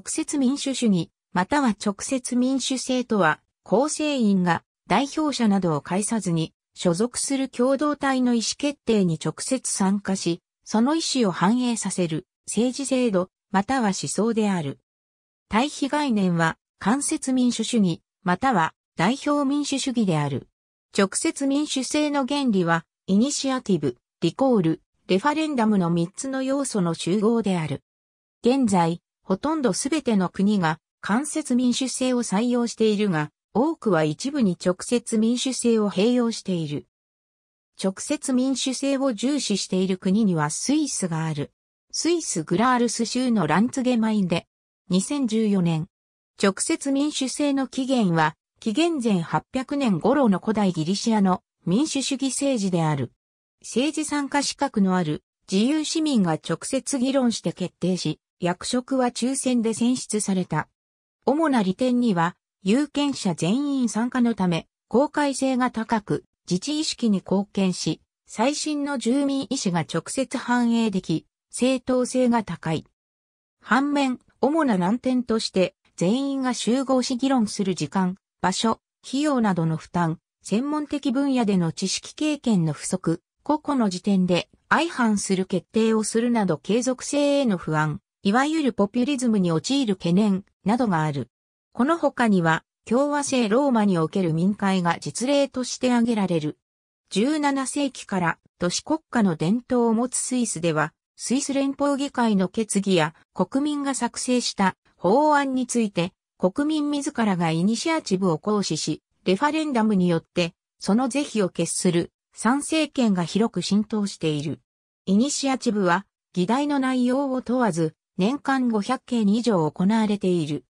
直接民主主義、または直接民主制とは、構成員が代表者などを介さずに、所属する共同体の意思決定に直接参加し、その意思を反映させる政治制度、または思想である。対比概念は、間接民主主義、または代表民主主義である。直接民主制の原理は、イニシアティブ、リコール、レファレンダムの3つの要素の集合である。現在、ほとんどすべての国が間接民主制を採用しているが、多くは一部に直接民主制を併用している。直接民主制を重視している国にはスイスがある。スイスグラールス州のランツゲマインで、2014年、直接民主制の起源は、紀元前800年頃の古代ギリシアの民主主義政治である。政治参加資格のある自由市民が直接議論して決定し、役職は抽選で選出された。主な利点には、有権者全員参加のため、公開性が高く、自治意識に貢献し、最新の住民意思が直接反映でき、正当性が高い。反面、主な難点として、全員が集合し議論する時間、場所、費用などの負担、専門的分野での知識経験の不足、個々の時点で相反する決定をするなど継続性への不安、いわゆるポピュリズムに陥る懸念などがある。この他には、共和制ローマにおける民会が実例として挙げられる。17世紀から都市国家の伝統を持つスイスでは、スイス連邦議会の決議や国民が作成した法案について、国民自らがイニシアチブを行使し、レファレンダムによって、その是非を決する参政権が広く浸透している。イニシアチブは、議題の内容を問わず、年間500件以上行われている。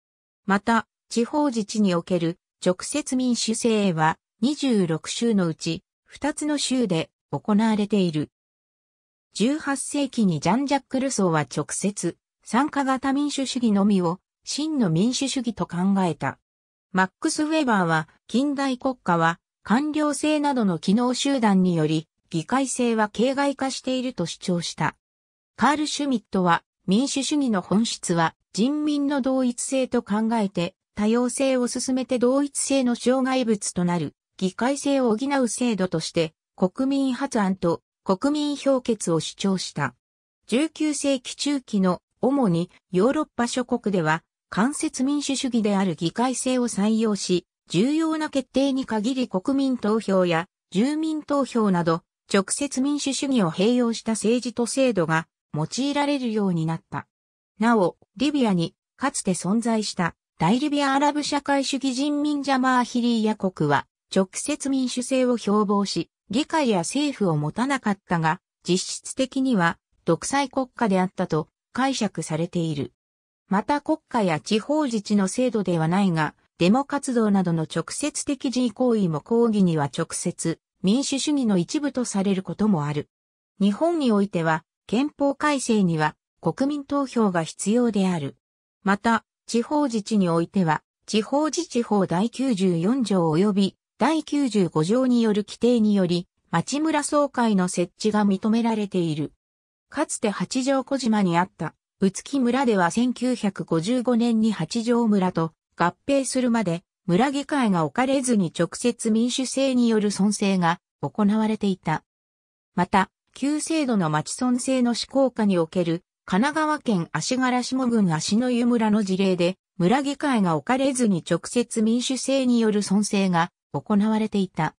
また、地方自治における直接民主制は26州のうち2つの州で行われている。18世紀にジャンジャック・ルソーは直接参加型民主主義のみを真の民主主義と考えた。マックス・ウェバーは近代国家は官僚制などの機能集団により議会制は形骸化していると主張した。カール・シュミットは民主主義の本質は人民の同一性と考えて多様性を進めて同一性の障害物となる議会性を補う制度として国民発案と国民評決を主張した。19世紀中期の主にヨーロッパ諸国では間接民主主義である議会制を採用し、重要な決定に限り国民投票や住民投票など直接民主主義を併用した政治と制度が用いられるようになった。なお、リビアにかつて存在した大リビアアラブ社会主義人民ジャマーヒリーヤ国は直接民主制を標榜し、議会や政府を持たなかったが、実質的には独裁国家であったと解釈されている。また国家や地方自治の制度ではないが、デモ活動などの直接的自行為も抗議には直接民主主義の一部とされることもある。日本においては憲法改正には国民投票が必要である。また、地方自治においては、地方自治法第94条及び第95条による規定により、町村総会の設置が認められている。かつて八丈小島にあった、宇木村では1955年に八丈村と合併するまで、村議会が置かれずに直接民主制による尊制が行われていた。また、旧制度の町村制の施行下における、神奈川県足柄下郡足の湯村の事例で、村議会が置かれずに直接民主制による村制が行われていた。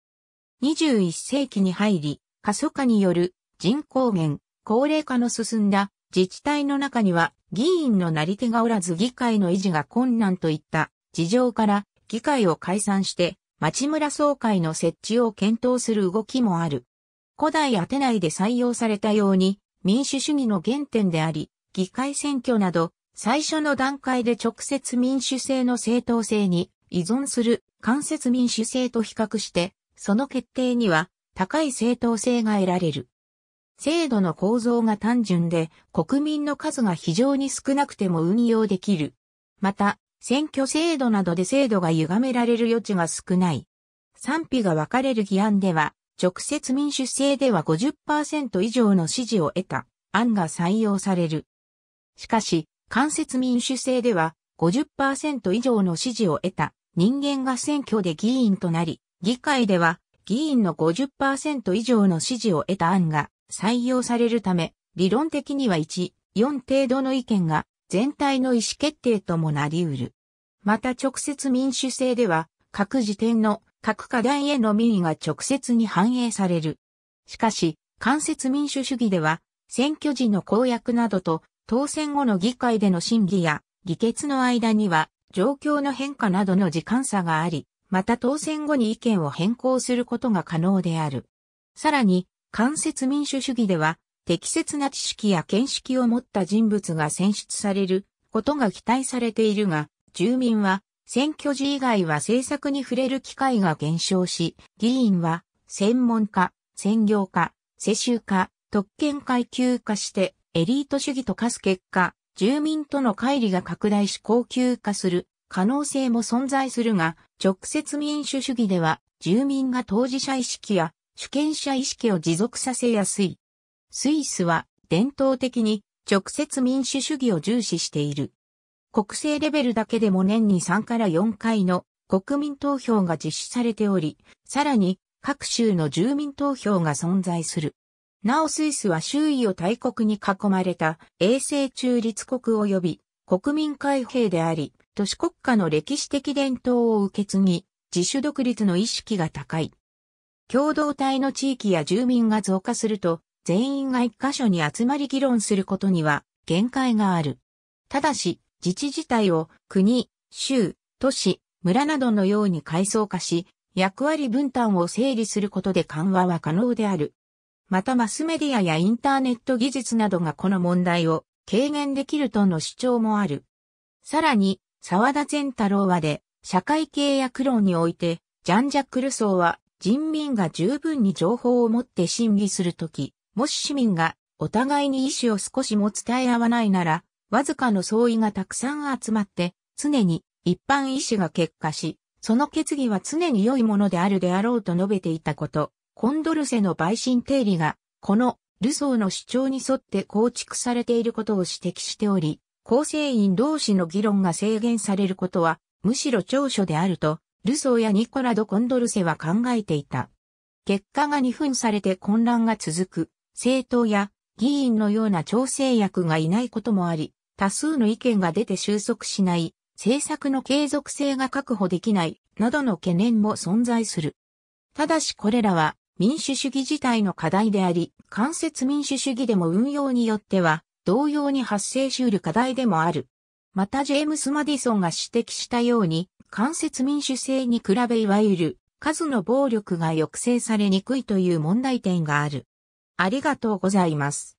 21世紀に入り、過疎化による人口減、高齢化の進んだ自治体の中には議員のなり手がおらず議会の維持が困難といった事情から議会を解散して町村総会の設置を検討する動きもある。古代アテナイで採用されたように、民主主義の原点であり、議会選挙など、最初の段階で直接民主制の正当性に依存する間接民主制と比較して、その決定には高い正当性が得られる。制度の構造が単純で、国民の数が非常に少なくても運用できる。また、選挙制度などで制度が歪められる余地が少ない。賛否が分かれる議案では、直接民主制では50%以上の支持を得た案が採用される。しかし、間接民主制では50%以上の支持を得た人間が選挙で議員となり、議会では議員の50%以上の支持を得た案が採用されるため、理論的には1、4程度の意見が全体の意思決定ともなり得る。また直接民主制では各時点の各課題への民意が直接に反映される。しかし、間接民主主義では、選挙時の公約などと当選後の議会での審議や議決の間には状況の変化などの時間差があり、また当選後に意見を変更することが可能である。さらに、間接民主主義では、適切な知識や見識を持った人物が選出されることが期待されているが、住民は選挙時以外は政策に触れる機会が減少し、議員は専門家、専業家、世襲家、特権階級化してエリート主義と化す結果、住民との乖離が拡大し高級化する可能性も存在するが、直接民主主義では住民が当事者意識や主権者意識を持続させやすい。スイスは伝統的に直接民主主義を重視している。国政レベルだけでも年に3から4回の国民投票が実施されており、さらに各州の住民投票が存在する。なおスイスは周囲を大国に囲まれた衛星中立国及び国民開閉であり、都市国家の歴史的伝統を受け継ぎ、自主独立の意識が高い。共同体の地域や住民が増加すると、全員が一箇所に集まり議論することには限界がある。ただし、自治自体を国、州、都市、村などのように階層化し、役割分担を整理することで緩和は可能である。またマスメディアやインターネット技術などがこの問題を軽減できるとの主張もある。さらに、沢田善太郎はで、社会契約論において、ジャン・ジャック・ルソーは、人民が十分に情報を持って審議するとき、もし市民がお互いに意思を少しも伝え合わないなら、わずかの相違がたくさん集まって、常に一般意思が結果し、その決議は常に良いものであるであろうと述べていたこと、コンドルセの陪審定理が、このルソーの主張に沿って構築されていることを指摘しており、構成員同士の議論が制限されることは、むしろ長所であると、ルソーやニコラド・コンドルセは考えていた。結果が二分されて混乱が続く、政党や議員のような調整役がいないこともあり、多数の意見が出て収束しない、政策の継続性が確保できない、などの懸念も存在する。ただしこれらは民主主義自体の課題であり、間接民主主義でも運用によっては、同様に発生し得る課題でもある。またジェームス・マディソンが指摘したように、間接民主制に比べいわゆる数の暴力が抑制されにくいという問題点がある。ありがとうございます。